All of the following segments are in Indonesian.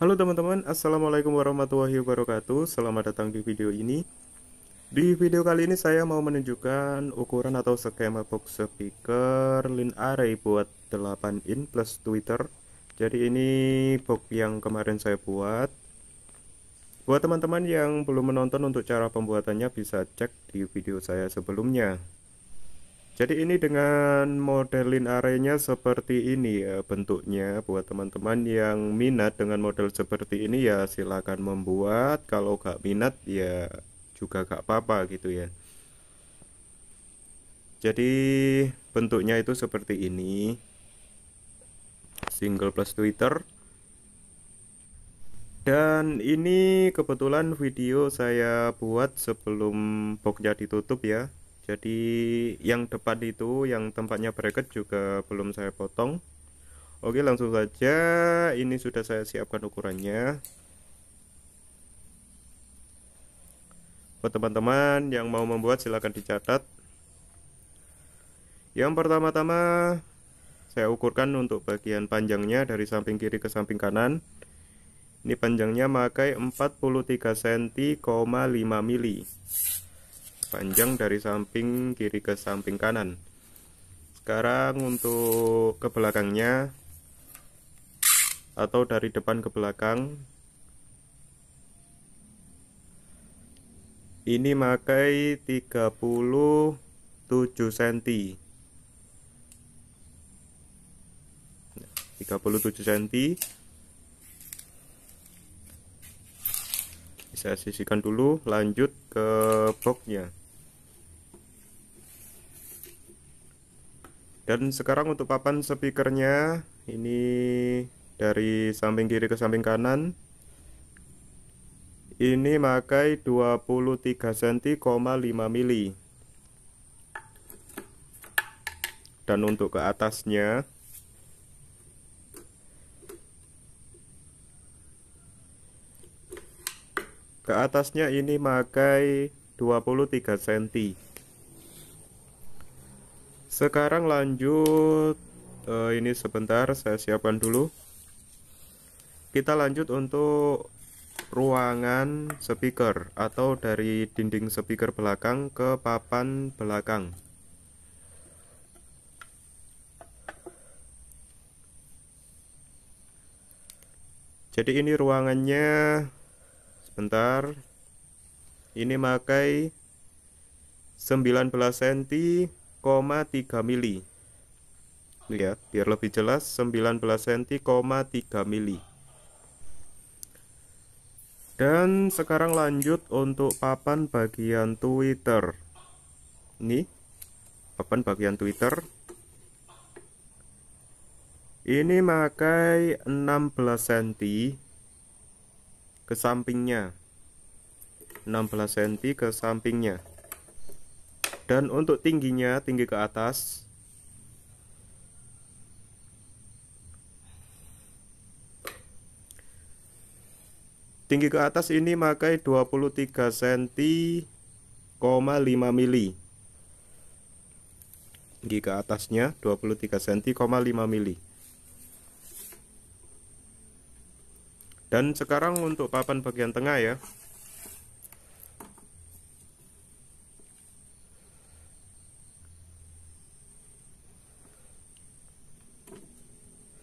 Halo teman-teman, Assalamualaikum warahmatullahi wabarakatuh Selamat datang di video ini Di video kali ini saya mau menunjukkan ukuran atau skema box speaker lin array buat 8 in plus twitter Jadi ini box yang kemarin saya buat Buat teman-teman yang belum menonton untuk cara pembuatannya bisa cek di video saya sebelumnya jadi ini dengan modelin arenya seperti ini ya bentuknya buat teman-teman yang minat dengan model seperti ini ya silahkan membuat kalau gak minat ya juga gak apa-apa gitu ya jadi bentuknya itu seperti ini single plus Twitter dan ini kebetulan video saya buat sebelum boxnya ditutup ya jadi yang depan itu yang tempatnya bracket juga belum saya potong oke langsung saja ini sudah saya siapkan ukurannya buat teman-teman yang mau membuat silahkan dicatat yang pertama-tama saya ukurkan untuk bagian panjangnya dari samping kiri ke samping kanan ini panjangnya memakai 43 cm, 5 mili panjang dari samping kiri ke samping kanan sekarang untuk ke belakangnya atau dari depan ke belakang ini makai 37 cm 37 cm Bisa sisihkan dulu lanjut ke boxnya dan sekarang untuk papan speakernya ini dari samping kiri ke samping kanan ini pakai 23 cm,5 mm. dan untuk ke atasnya ke atasnya ini pakai 23 cm sekarang lanjut uh, ini sebentar saya siapkan dulu kita lanjut untuk ruangan speaker atau dari dinding speaker belakang ke papan belakang jadi ini ruangannya sebentar ini pakai 19 cm mili Lihat, biar lebih jelas 19 cm,3 mili dan sekarang lanjut untuk papan bagian Twitter ini papan bagian Twitter ini memakai 16 cm ke sampingnya 16 cm ke sampingnya dan untuk tingginya tinggi ke atas tinggi ke atas ini makai 23 cm 5 mili tinggi ke atasnya 23 cm 5 mili dan sekarang untuk papan bagian tengah ya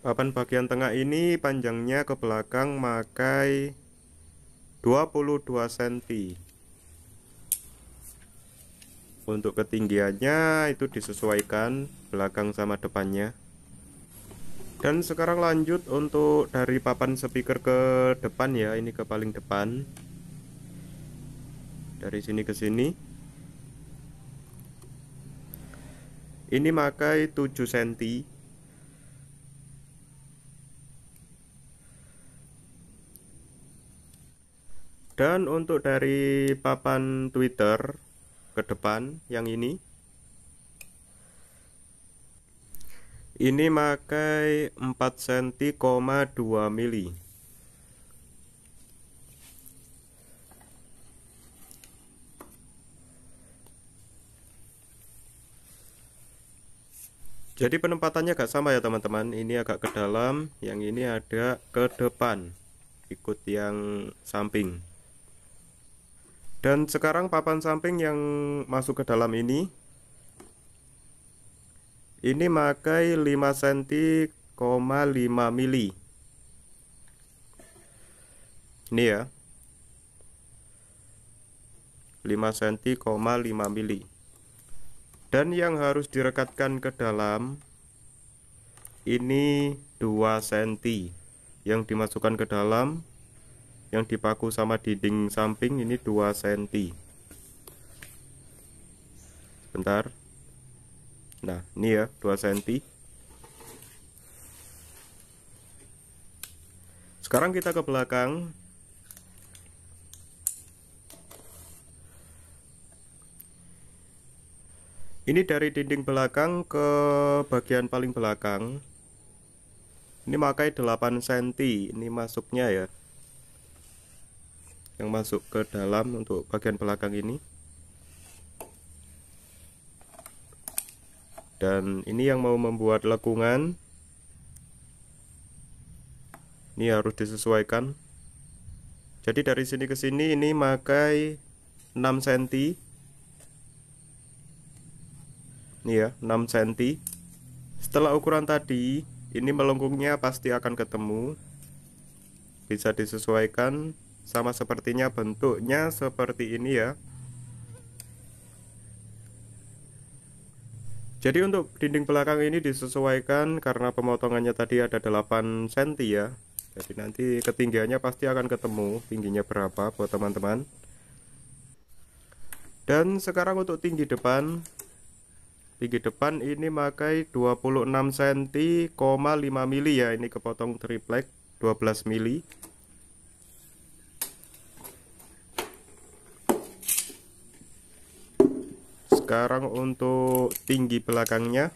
papan bagian tengah ini panjangnya ke belakang memakai 22 cm untuk ketinggiannya itu disesuaikan belakang sama depannya dan sekarang lanjut untuk dari papan speaker ke depan ya ini ke paling depan dari sini ke sini ini makai 7 cm Dan untuk dari papan Twitter ke depan yang ini Ini pakai 4 cm, 2 mili. Jadi penempatannya agak sama ya teman-teman. Ini agak ke dalam, yang ini ada ke depan. Ikut yang samping dan sekarang papan samping yang masuk ke dalam ini ini memakai 5 cm, 5 mm ini ya 5 cm, 5 mm dan yang harus direkatkan ke dalam ini 2 cm yang dimasukkan ke dalam yang dipaku sama dinding samping ini 2 cm Bentar. nah ini ya 2 cm sekarang kita ke belakang ini dari dinding belakang ke bagian paling belakang ini makai 8 cm ini masuknya ya yang masuk ke dalam untuk bagian belakang ini dan ini yang mau membuat lekungan ini harus disesuaikan jadi dari sini ke sini ini makai 6 cm ini ya 6 cm setelah ukuran tadi ini melengkungnya pasti akan ketemu bisa disesuaikan sama sepertinya bentuknya seperti ini ya jadi untuk dinding belakang ini disesuaikan karena pemotongannya tadi ada 8 cm ya jadi nanti ketinggiannya pasti akan ketemu tingginya berapa buat teman-teman dan sekarang untuk tinggi depan tinggi depan ini pakai 26 cm,5 mili ya ini kepotong triplek 12 mili sekarang untuk tinggi belakangnya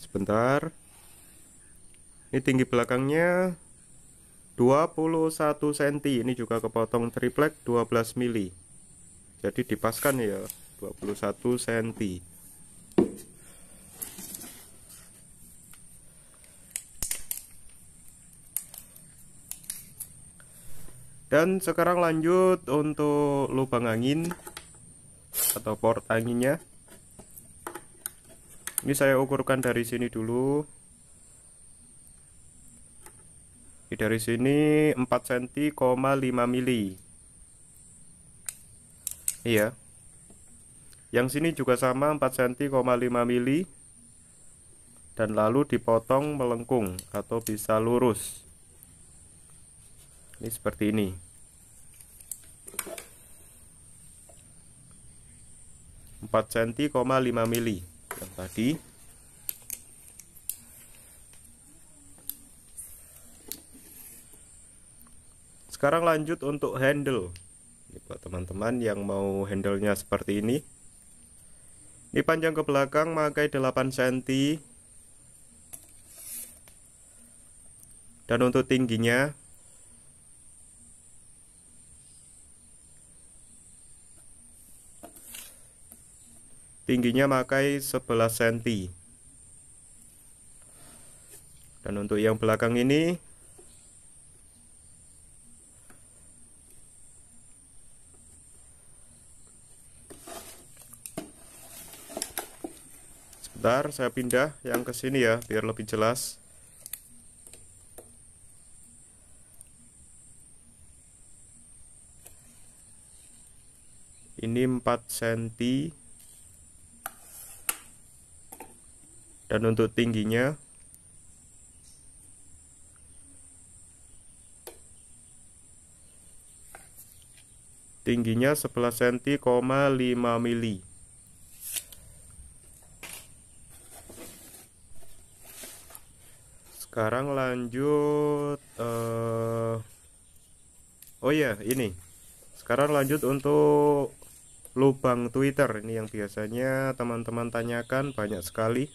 sebentar ini tinggi belakangnya 21 cm ini juga kepotong triplek 12 mili jadi dipaskan ya 21 cm dan sekarang lanjut untuk lubang angin atau port anginnya ini saya ukurkan dari sini dulu ini dari sini 4 cm, 5 mm. iya yang sini juga sama 4 cm, 5 mm. dan lalu dipotong melengkung atau bisa lurus ini seperti ini empat senti koma lima mili yang tadi sekarang lanjut untuk handle ini buat teman-teman yang mau handle-nya seperti ini ini panjang ke belakang memakai 8 cm dan untuk tingginya tingginya pakai 11 cm dan untuk yang belakang ini sebentar saya pindah yang ke sini ya biar lebih jelas ini 4 cm dan untuk tingginya tingginya 11 cm, 5 mili. Sekarang lanjut uh, Oh ya, yeah, ini. Sekarang lanjut untuk lubang Twitter ini yang biasanya teman-teman tanyakan banyak sekali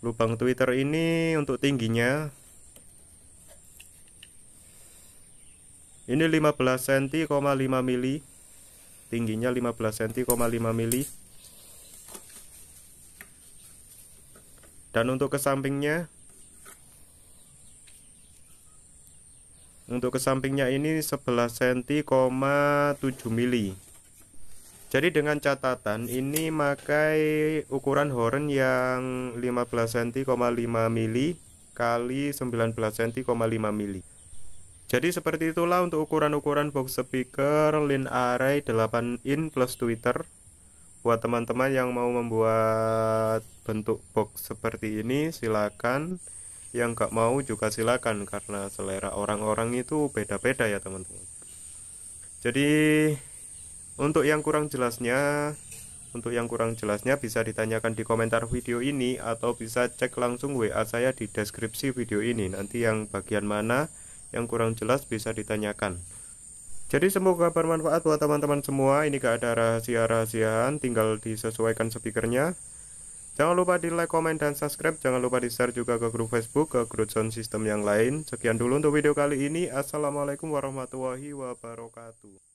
lubang Twitter ini untuk tingginya ini 15 cm,5 mm tingginya 15 cm,5 mm dan untuk ke sampingnya untuk ke sampingnya ini 11 cm,7 mm jadi dengan catatan ini pakai ukuran horn yang 15 cm, 5 mm kali 19 5 mm. jadi seperti itulah untuk ukuran-ukuran box speaker lin array 8 in plus tweeter buat teman-teman yang mau membuat bentuk box seperti ini silakan yang gak mau juga silakan karena selera orang-orang itu beda-beda ya teman-teman jadi untuk yang kurang jelasnya, untuk yang kurang jelasnya bisa ditanyakan di komentar video ini atau bisa cek langsung WA saya di deskripsi video ini. Nanti yang bagian mana yang kurang jelas bisa ditanyakan. Jadi semoga bermanfaat buat teman-teman semua. Ini gak ada rahasia-rahasiaan, tinggal disesuaikan speakernya. Jangan lupa di like, komen, dan subscribe. Jangan lupa di share juga ke grup Facebook, ke grup sound system yang lain. Sekian dulu untuk video kali ini. Assalamualaikum warahmatullahi wabarakatuh.